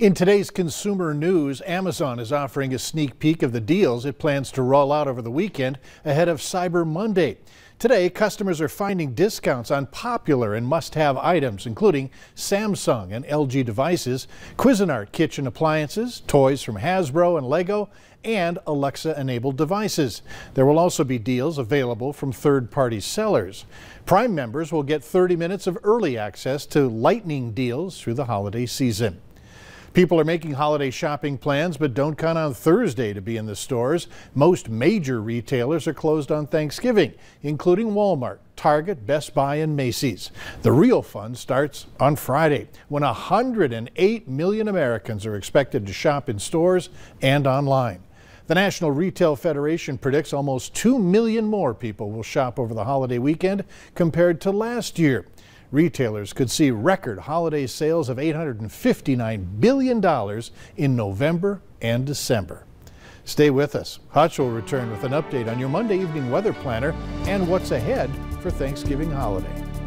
In today's consumer news, Amazon is offering a sneak peek of the deals it plans to roll out over the weekend ahead of Cyber Monday. Today, customers are finding discounts on popular and must-have items, including Samsung and LG devices, Cuisinart kitchen appliances, toys from Hasbro and Lego, and Alexa-enabled devices. There will also be deals available from third-party sellers. Prime members will get 30 minutes of early access to lightning deals through the holiday season. People are making holiday shopping plans, but don't count on Thursday to be in the stores. Most major retailers are closed on Thanksgiving, including Walmart, Target, Best Buy, and Macy's. The real fun starts on Friday, when 108 million Americans are expected to shop in stores and online. The National Retail Federation predicts almost 2 million more people will shop over the holiday weekend compared to last year. Retailers could see record holiday sales of $859 billion in November and December. Stay with us. Hutch will return with an update on your Monday evening weather planner and what's ahead for Thanksgiving holiday.